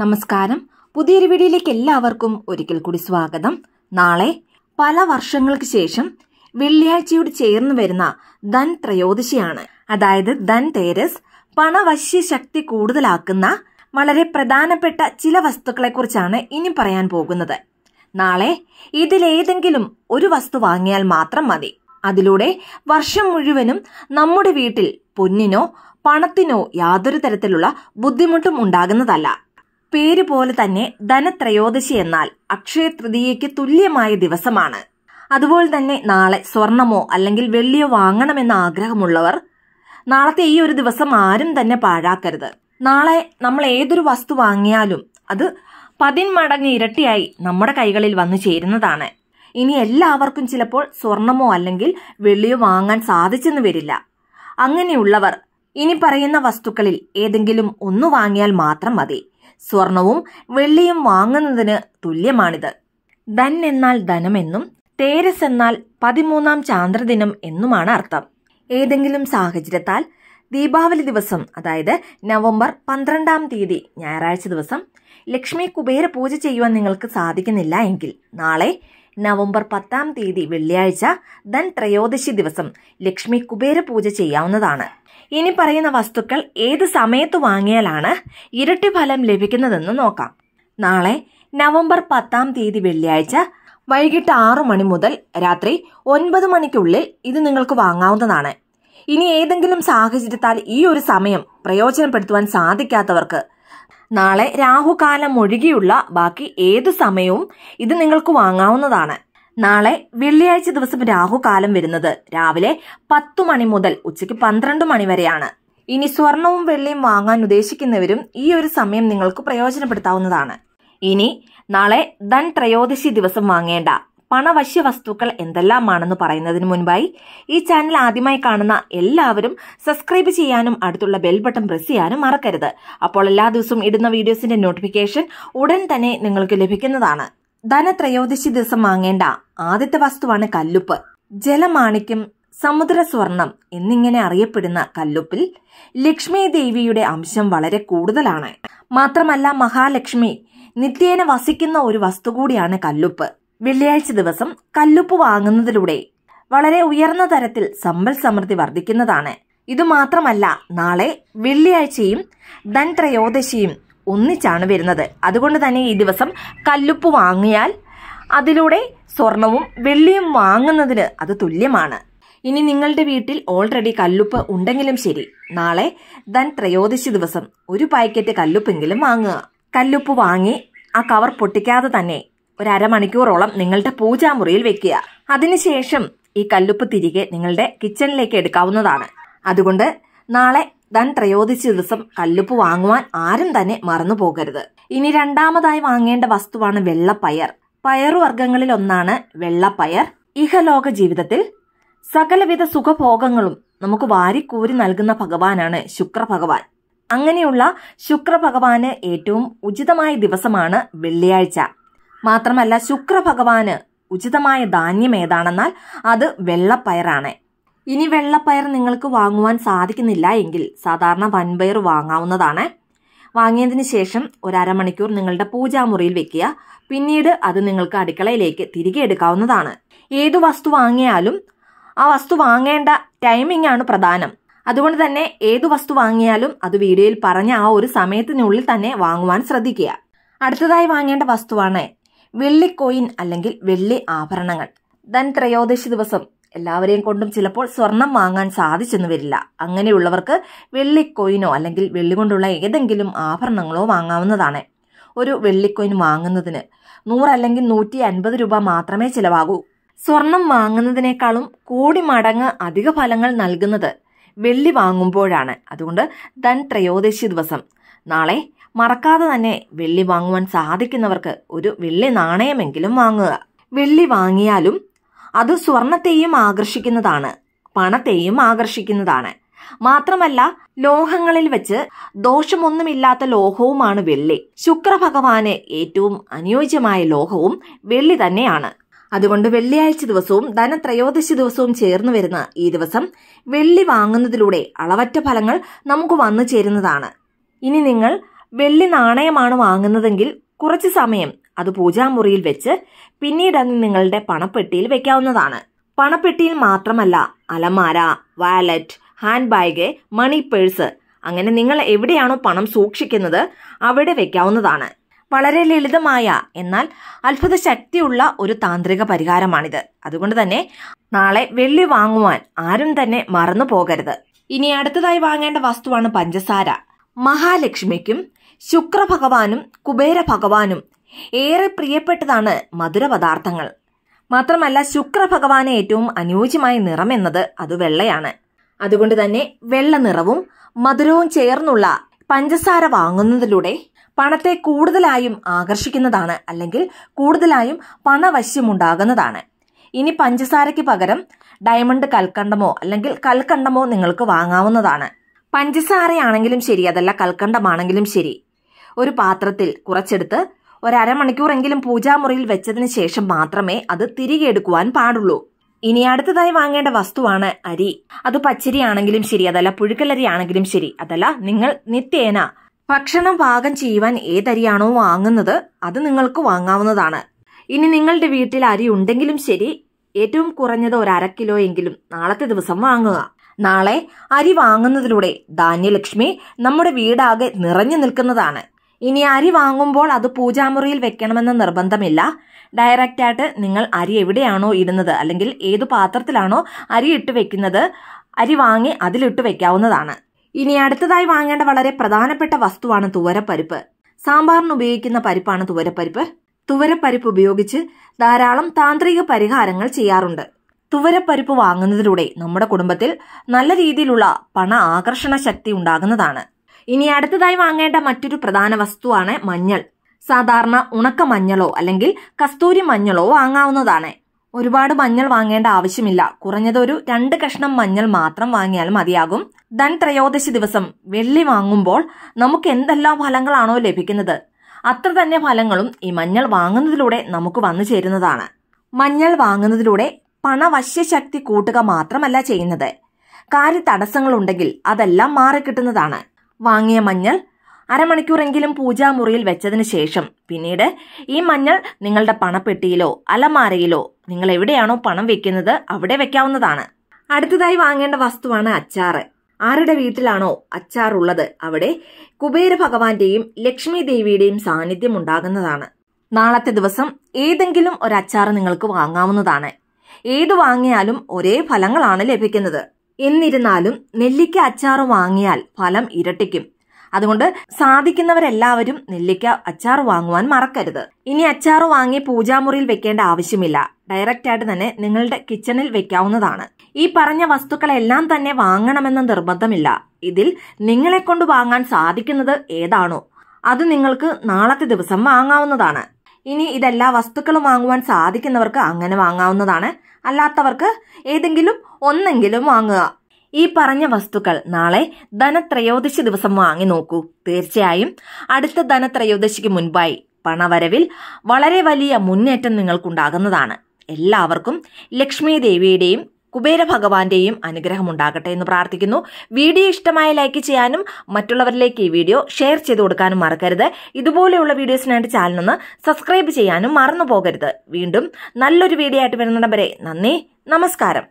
നമസ്കാരം പുതിയൊരു വീഡിയോയിലേക്ക് എല്ലാവർക്കും ഒരിക്കൽ കൂടി സ്വാഗതം നാളെ പല വർഷങ്ങൾക്ക് ശേഷം വെള്ളിയാഴ്ചയോട് ചേർന്ന് വരുന്ന ധൻ ത്രയോദശിയാണ് അതായത് ധൻ തേരസ് പണവശ്യ ശക്തി കൂടുതലാക്കുന്ന വളരെ പ്രധാനപ്പെട്ട ചില വസ്തുക്കളെക്കുറിച്ചാണ് ഇനി പറയാൻ പോകുന്നത് നാളെ ഇതിലേതെങ്കിലും ഒരു വസ്തു വാങ്ങിയാൽ മാത്രം മതി അതിലൂടെ വർഷം മുഴുവനും നമ്മുടെ വീട്ടിൽ പൊന്നിനോ പണത്തിനോ യാതൊരു തരത്തിലുള്ള ബുദ്ധിമുട്ടും ഉണ്ടാകുന്നതല്ല പേര് പോലെ തന്നെ ധനത്രയോദശി എന്നാൽ അക്ഷയ തൃതീയയ്ക്ക് തുല്യമായ ദിവസമാണ് അതുപോലെ തന്നെ നാളെ സ്വർണമോ അല്ലെങ്കിൽ വെള്ളിയോ വാങ്ങണമെന്ന ആഗ്രഹമുള്ളവർ നാളത്തെ ഈ ഒരു ദിവസം ആരും തന്നെ പാഴാക്കരുത് നാളെ നമ്മൾ ഏതൊരു വസ്തു വാങ്ങിയാലും അത് പതിന്മടങ്ങ് ഇരട്ടിയായി നമ്മുടെ കൈകളിൽ വന്നു ചേരുന്നതാണ് ഇനി എല്ലാവർക്കും ചിലപ്പോൾ സ്വർണമോ അല്ലെങ്കിൽ വെള്ളിയോ വാങ്ങാൻ സാധിച്ചെന്ന് വരില്ല അങ്ങനെയുള്ളവർ ഇനി പറയുന്ന വസ്തുക്കളിൽ ഏതെങ്കിലും ഒന്ന് വാങ്ങിയാൽ മാത്രം മതി സ്വർണവും വെള്ളിയും വാങ്ങുന്നതിന് തുല്യമാണിത് ധൻ എന്നാൽ ധനമെന്നും തേരസ് എന്നാൽ പതിമൂന്നാം ചാന്ദ്രദിനം എന്നുമാണ് അർത്ഥം ഏതെങ്കിലും സാഹചര്യത്താൽ ദീപാവലി ദിവസം അതായത് നവംബർ പന്ത്രണ്ടാം തീയതി ഞായറാഴ്ച ദിവസം ലക്ഷ്മി കുബേര പൂജ ചെയ്യുവാൻ നിങ്ങൾക്ക് സാധിക്കുന്നില്ല എങ്കിൽ നാളെ നവംബർ പത്താം തീയതി വെള്ളിയാഴ്ച ധൻ ത്രയോദശി ദിവസം ലക്ഷ്മി കുബേര പൂജ ചെയ്യാവുന്നതാണ് ഇനി പറയുന്ന വസ്തുക്കൾ ഏത് സമയത്ത് വാങ്ങിയാലാണ് ഇരട്ടി ഫലം ലഭിക്കുന്നതെന്ന് നോക്കാം നാളെ നവംബർ പത്താം തീയതി വെള്ളിയാഴ്ച വൈകിട്ട് ആറു മണി മുതൽ രാത്രി ഒൻപത് മണിക്കുള്ളിൽ ഇത് നിങ്ങൾക്ക് വാങ്ങാവുന്നതാണ് ഇനി ഏതെങ്കിലും സാഹചര്യത്താൽ ഈ ഒരു സമയം പ്രയോജനപ്പെടുത്തുവാൻ സാധിക്കാത്തവർക്ക് നാളെ രാഹുകാലം ഒഴികെയുള്ള ബാക്കി ഏതു സമയവും ഇത് നിങ്ങൾക്ക് വാങ്ങാവുന്നതാണ് നാളെ വെള്ളിയാഴ്ച ദിവസം രാഹുകാലം വരുന്നത് രാവിലെ പത്തു മണി മുതൽ ഉച്ചയ്ക്ക് പന്ത്രണ്ട് മണി വരെയാണ് ഇനി സ്വർണവും വെള്ളിയും വാങ്ങാൻ ഉദ്ദേശിക്കുന്നവരും ഈ ഒരു സമയം നിങ്ങൾക്ക് പ്രയോജനപ്പെടുത്താവുന്നതാണ് ഇനി നാളെ ധൻ ത്രയോദശി ദിവസം വാങ്ങേണ്ട പണവശ്യ വസ്തുക്കൾ എന്തെല്ലാമാണെന്ന് പറയുന്നതിന് മുൻപായി ഈ ചാനൽ ആദ്യമായി കാണുന്ന എല്ലാവരും സബ്സ്ക്രൈബ് ചെയ്യാനും അടുത്തുള്ള ബെൽ ബട്ടൺ പ്രസ് ചെയ്യാനും മറക്കരുത് അപ്പോൾ എല്ലാ ദിവസവും ഇടുന്ന വീഡിയോസിന്റെ നോട്ടിഫിക്കേഷൻ ഉടൻ തന്നെ നിങ്ങൾക്ക് ലഭിക്കുന്നതാണ് ധനത്രയോദശി ദിവസം വാങ്ങേണ്ട ആദ്യത്തെ വസ്തുവാണ് കല്ലുപ്പ് ജലമാണിക്യം സമുദ്ര സ്വർണം എന്നിങ്ങനെ അറിയപ്പെടുന്ന കല്ലുപ്പിൽ ലക്ഷ്മി ദേവിയുടെ അംശം വളരെ കൂടുതലാണ് മാത്രമല്ല മഹാലക്ഷ്മി നിത്യേന വസിക്കുന്ന ഒരു വസ്തു കൂടിയാണ് കല്ലുപ്പ് വെള്ളിയാഴ്ച ദിവസം കല്ലുപ്പ് വാങ്ങുന്നതിലൂടെ വളരെ ഉയർന്ന തരത്തിൽ സമ്പൽ സമൃദ്ധി വർദ്ധിക്കുന്നതാണ് ഇതുമാത്രമല്ല നാളെ വെള്ളിയാഴ്ചയും ധൻത്രയോദശിയും ഒന്നിച്ചാണ് വരുന്നത് അതുകൊണ്ട് തന്നെ ഈ ദിവസം കല്ലുപ്പ് വാങ്ങിയാൽ അതിലൂടെ സ്വർണവും വെള്ളിയും വാങ്ങുന്നതിന് അത് തുല്യമാണ് ഇനി നിങ്ങളുടെ വീട്ടിൽ ഓൾറെഡി കല്ലുപ്പ് ഉണ്ടെങ്കിലും ശരി നാളെ ധൻ ത്രയോദശി ദിവസം ഒരു പാക്കറ്റ് കല്ലുപ്പെങ്കിലും വാങ്ങുക കല്ലുപ്പ് വാങ്ങി ആ കവർ പൊട്ടിക്കാതെ തന്നെ ഒരു അരമണിക്കൂറോളം നിങ്ങളുടെ പൂജാമുറിയിൽ വെക്കുക അതിനുശേഷം ഈ കല്ലുപ്പ് തിരികെ നിങ്ങളുടെ കിച്ചണിലേക്ക് എടുക്കാവുന്നതാണ് അതുകൊണ്ട് നാളെ ധൻ ത്രയോദശി ദിവസം കല്ലുപ്പ് വാങ്ങുവാൻ ആരും തന്നെ മറന്നു പോകരുത് ഇനി രണ്ടാമതായി വാങ്ങേണ്ട വസ്തുവാണ് വെള്ളപ്പയർ പയറുവർഗ്ഗങ്ങളിൽ ഒന്നാണ് വെള്ളപ്പയർ ഇഹലോക ജീവിതത്തിൽ സകലവിധ സുഖഭോഗങ്ങളും നമുക്ക് വാരിക്കൂരി നൽകുന്ന ഭഗവാനാണ് ശുക്ര ഭഗവാൻ അങ്ങനെയുള്ള ശുക്ര ഭഗവാന് ഏറ്റവും ഉചിതമായ ദിവസമാണ് വെള്ളിയാഴ്ച മാത്രമല്ല ശുക്രഭഗവാന് ഉചിതമായ ധാന്യം ഏതാണെന്നാൽ അത് വെള്ളപ്പയറാണ് ഇനി വെള്ളപ്പയർ നിങ്ങൾക്ക് വാങ്ങുവാൻ സാധിക്കുന്നില്ല എങ്കിൽ സാധാരണ വൻപയർ വാങ്ങാവുന്നതാണ് വാങ്ങിയതിന് ശേഷം ഒരു അരമണിക്കൂർ നിങ്ങളുടെ പൂജാമുറിയിൽ വെക്കുക പിന്നീട് അത് നിങ്ങൾക്ക് അടുക്കളയിലേക്ക് തിരികെ എടുക്കാവുന്നതാണ് ഏതു വസ്തു വാങ്ങിയാലും ആ വസ്തു വാങ്ങേണ്ട ടൈമിംഗ് ആണ് പ്രധാനം അതുകൊണ്ട് തന്നെ ഏതു വസ്തു വാങ്ങിയാലും അത് വീഡിയോയിൽ പറഞ്ഞ ആ ഒരു സമയത്തിനുള്ളിൽ തന്നെ വാങ്ങുവാൻ ശ്രദ്ധിക്കുക അടുത്തതായി വാങ്ങേണ്ട വസ്തുവാണ് വെള്ളിക്കോയിൻ അല്ലെങ്കിൽ വെള്ളി ആഭരണങ്ങൾ ത്രയോദശി ദിവസം എല്ലാവരെയും കൊണ്ടും ചിലപ്പോൾ സ്വർണം വാങ്ങാൻ സാധിച്ചെന്ന് വരില്ല അങ്ങനെയുള്ളവർക്ക് വെള്ളിക്കോയിനോ അല്ലെങ്കിൽ വെള്ളി കൊണ്ടുള്ള ഏതെങ്കിലും ആഭരണങ്ങളോ വാങ്ങാവുന്നതാണ് ഒരു വെള്ളിക്കോയിൻ വാങ്ങുന്നതിന് നൂറല്ലെങ്കിൽ നൂറ്റി അൻപത് രൂപ മാത്രമേ ചിലവാകൂ സ്വർണം വാങ്ങുന്നതിനേക്കാളും കോടി മടങ്ങ് അധിക ഫലങ്ങൾ നൽകുന്നത് വെള്ളി വാങ്ങുമ്പോഴാണ് അതുകൊണ്ട് ധൻ ത്രയോദശി ദിവസം നാളെ മറക്കാതെ തന്നെ വെള്ളി വാങ്ങുവാൻ സാധിക്കുന്നവർക്ക് ഒരു വെള്ളി നാണയമെങ്കിലും വാങ്ങുക വെള്ളി വാങ്ങിയാലും അത് സ്വർണത്തെയും ആകർഷിക്കുന്നതാണ് പണത്തെയും ആകർഷിക്കുന്നതാണ് മാത്രമല്ല ലോഹങ്ങളിൽ വെച്ച് ദോഷമൊന്നുമില്ലാത്ത ലോഹവുമാണ് വെള്ളി ശുക്രഭഗവാന് ഏറ്റവും അനുയോജ്യമായ ലോഹവും വെള്ളി തന്നെയാണ് അതുകൊണ്ട് വെള്ളിയാഴ്ച ദിവസവും ധനത്രയോദശി ദിവസവും ചേർന്നു വരുന്ന ഈ ദിവസം വെള്ളി വാങ്ങുന്നതിലൂടെ അളവറ്റ ഫലങ്ങൾ നമുക്ക് വന്നു ചേരുന്നതാണ് ഇനി നിങ്ങൾ വെള്ളി നാണയമാണ് വാങ്ങുന്നതെങ്കിൽ കുറച്ച് സമയം അത് പൂജാമുറിയിൽ വെച്ച് പിന്നീട് അത് നിങ്ങളുടെ പണപ്പെട്ടിയിൽ വെക്കാവുന്നതാണ് പണപ്പെട്ടിയിൽ മാത്രമല്ല അലമാര wallet hand bag money purse അങ്ങനെ നിങ്ങൾ എവിടെയാണോ പണം സൂക്ഷിക്കുന്നത് അവിടെ വെക്കാവുന്നതാണ് വളരെ ലളിതമായ എന്നാൽ അത്ഭുത ശക്തിയുള്ള ഒരു താന്ത്രിക പരിഹാരമാണിത് അതുകൊണ്ട് തന്നെ നാളെ വെള്ളി വാങ്ങുവാൻ ആരും തന്നെ മറന്നു പോകരുത് ഇനി അടുത്തതായി വാങ്ങേണ്ട വസ്തുവാണ് പഞ്ചസാര മഹാലക്ഷ്മിക്കും ശുക്രഭഗവാനും കുബേരഭഗവാനും ഏറെ പ്രിയപ്പെട്ടതാണ് മധുര പദാർത്ഥങ്ങൾ മാത്രമല്ല ശുക്രഭഗവാന് ഏറ്റവും അനുയോജ്യമായ നിറം എന്നത് അത് വെള്ളയാണ് അതുകൊണ്ട് തന്നെ വെള്ള നിറവും മധുരവും ചേർന്നുള്ള പഞ്ചസാര വാങ്ങുന്നതിലൂടെ പണത്തെ കൂടുതലായും ആകർഷിക്കുന്നതാണ് അല്ലെങ്കിൽ കൂടുതലായും പണവശ്യമുണ്ടാകുന്നതാണ് ഇനി പഞ്ചസാരയ്ക്ക് പകരം ഡയമണ്ട് കൽക്കണ്ടമോ അല്ലെങ്കിൽ കൽക്കണ്ടമോ നിങ്ങൾക്ക് വാങ്ങാവുന്നതാണ് പഞ്ചസാരയാണെങ്കിലും ശരി അതല്ല കൽക്കണ്ടമാണെങ്കിലും ശരി ഒരു പാത്രത്തിൽ കുറച്ചെടുത്ത് ഒരമണിക്കൂറെങ്കിലും പൂജാമുറിയിൽ വെച്ചതിന് ശേഷം മാത്രമേ അത് തിരികെ എടുക്കുവാൻ പാടുള്ളൂ ഇനി അടുത്തതായി വാങ്ങേണ്ട വസ്തുവാണ് അരി അത് പച്ചരി ആണെങ്കിലും ശരി അതല്ല പുഴുക്കലരി ആണെങ്കിലും ശരി അതല്ല നിങ്ങൾ നിത്യേന ഭക്ഷണം പാകം ചെയ്യുവാൻ ഏതരിയാണോ വാങ്ങുന്നത് അത് നിങ്ങൾക്ക് വാങ്ങാവുന്നതാണ് ഇനി നിങ്ങളുടെ വീട്ടിൽ അരി ഉണ്ടെങ്കിലും ശരി ഏറ്റവും കുറഞ്ഞത് ഒരു അര കിലോ എങ്കിലും നാളത്തെ ദിവസം വാങ്ങുക നാളെ അരി വാങ്ങുന്നതിലൂടെ ധാന്യലക്ഷ്മി നമ്മുടെ വീടാകെ നിറഞ്ഞു നിൽക്കുന്നതാണ് ഇനി അരി വാങ്ങുമ്പോൾ അത് പൂജാമുറിയിൽ വെക്കണമെന്ന നിർബന്ധമില്ല ഡയറക്റ്റായിട്ട് നിങ്ങൾ അരി എവിടെയാണോ ഇടുന്നത് അല്ലെങ്കിൽ ഏത് പാത്രത്തിലാണോ അരി ഇട്ട് വെക്കുന്നത് അരി വാങ്ങി അതിലിട്ട് വെക്കാവുന്നതാണ് ഇനി അടുത്തതായി വാങ്ങേണ്ട വളരെ പ്രധാനപ്പെട്ട വസ്തുവാണ് തുവരപ്പരിപ്പ് സാമ്പാറിന് ഉപയോഗിക്കുന്ന പരിപ്പാണ് തുവരപ്പരിപ്പ് തുവരപ്പരിപ്പ് ഉപയോഗിച്ച് ധാരാളം താന്ത്രിക പരിഹാരങ്ങൾ ചെയ്യാറുണ്ട് തുവരപ്പരിപ്പ് വാങ്ങുന്നതിലൂടെ നമ്മുടെ കുടുംബത്തിൽ നല്ല രീതിയിലുള്ള പണ ആകർഷണ ശക്തി ഉണ്ടാകുന്നതാണ് ഇനി അടുത്തതായി വാങ്ങേണ്ട മറ്റൊരു പ്രധാന വസ്തുവാണ് മഞ്ഞൾ സാധാരണ ഉണക്ക മഞ്ഞളോ അല്ലെങ്കിൽ കസ്തൂരി മഞ്ഞളോ വാങ്ങാവുന്നതാണ് ഒരുപാട് മഞ്ഞൾ വാങ്ങേണ്ട ആവശ്യമില്ല കുറഞ്ഞതൊരു രണ്ട് കഷ്ണം മഞ്ഞൾ മാത്രം വാങ്ങിയാൽ മതിയാകും ധൻ ത്രയോദശി ദിവസം വെള്ളി വാങ്ങുമ്പോൾ നമുക്ക് എന്തെല്ലാം ഫലങ്ങളാണോ ലഭിക്കുന്നത് അത്ര തന്നെ ഫലങ്ങളും ഈ മഞ്ഞൾ വാങ്ങുന്നതിലൂടെ നമുക്ക് വന്നു ചേരുന്നതാണ് മഞ്ഞൾ വാങ്ങുന്നതിലൂടെ പണവശ്യശക്തി കൂട്ടുക മാത്രമല്ല ചെയ്യുന്നത് കാര്യ തടസ്സങ്ങളുണ്ടെങ്കിൽ അതെല്ലാം മാറിക്കിട്ടുന്നതാണ് വാങ്ങിയ മഞ്ഞൾ അരമണിക്കൂറെങ്കിലും പൂജാമുറിയിൽ വെച്ചതിന് ശേഷം പിന്നീട് ഈ മഞ്ഞൾ നിങ്ങളുടെ പണപ്പെട്ടിയിലോ അലമാരയിലോ നിങ്ങൾ എവിടെയാണോ പണം വെക്കുന്നത് അവിടെ വെക്കാവുന്നതാണ് അടുത്തതായി വാങ്ങേണ്ട വസ്തുവാണ് അച്ചാറ് ആരുടെ വീട്ടിലാണോ അച്ചാറുള്ളത് അവിടെ കുബേര ഭഗവാന്റെയും ലക്ഷ്മി ദേവിയുടെയും സാന്നിധ്യം ഉണ്ടാകുന്നതാണ് നാളത്തെ ദിവസം ഏതെങ്കിലും ഒരു അച്ചാർ നിങ്ങൾക്ക് വാങ്ങാവുന്നതാണ് ഏത് വാങ്ങിയാലും ഒരേ ഫലങ്ങളാണ് ലഭിക്കുന്നത് എന്നിരുന്നാലും നെല്ലിക്ക അച്ചാർ വാങ്ങിയാൽ ഫലം ഇരട്ടിക്കും അതുകൊണ്ട് സാധിക്കുന്നവരെല്ലാവരും നെല്ലിക്ക അച്ചാർ വാങ്ങുവാൻ മറക്കരുത് ഇനി അച്ചാർ വാങ്ങി പൂജാമുറിയിൽ വെക്കേണ്ട ആവശ്യമില്ല ഡയറക്റ്റ് ആയിട്ട് തന്നെ നിങ്ങളുടെ കിച്ചണിൽ വെക്കാവുന്നതാണ് ഈ പറഞ്ഞ വസ്തുക്കളെല്ലാം തന്നെ വാങ്ങണമെന്ന നിർബന്ധമില്ല ഇതിൽ നിങ്ങളെ കൊണ്ട് വാങ്ങാൻ സാധിക്കുന്നത് ഏതാണോ അത് നിങ്ങൾക്ക് നാളത്തെ ദിവസം വാങ്ങാവുന്നതാണ് ഇനി ഇതെല്ലാ വസ്തുക്കളും വാങ്ങുവാൻ സാധിക്കുന്നവർക്ക് അങ്ങനെ വാങ്ങാവുന്നതാണ് അല്ലാത്തവർക്ക് ഏതെങ്കിലും ഒന്നെങ്കിലും വാങ്ങുക ഈ പറഞ്ഞ വസ്തുക്കൾ നാളെ ധനത്രയോദശി ദിവസം വാങ്ങി നോക്കൂ തീർച്ചയായും അടുത്ത ധനത്രയോദശിക്ക് മുൻപായി പണവരവിൽ വളരെ വലിയ മുന്നേറ്റം നിങ്ങൾക്കുണ്ടാകുന്നതാണ് എല്ലാവർക്കും ലക്ഷ്മി ദേവിയുടെയും കുബേര ഭഗവാന്റെയും ഉണ്ടാകട്ടെ എന്ന് പ്രാർത്ഥിക്കുന്നു വീഡിയോ ഇഷ്ടമായ ലൈക്ക് ചെയ്യാനും മറ്റുള്ളവരിലേക്ക് ഈ വീഡിയോ ഷെയർ ചെയ്ത് കൊടുക്കാനും മറക്കരുത് ഇതുപോലെയുള്ള വീഡിയോസിനായിട്ട് ചാനലൊന്ന് സബ്സ്ക്രൈബ് ചെയ്യാനും മറന്നു പോകരുത് വീണ്ടും നല്ലൊരു വീഡിയോ ആയിട്ട് വരുന്നിടം വരെ നന്ദി നമസ്കാരം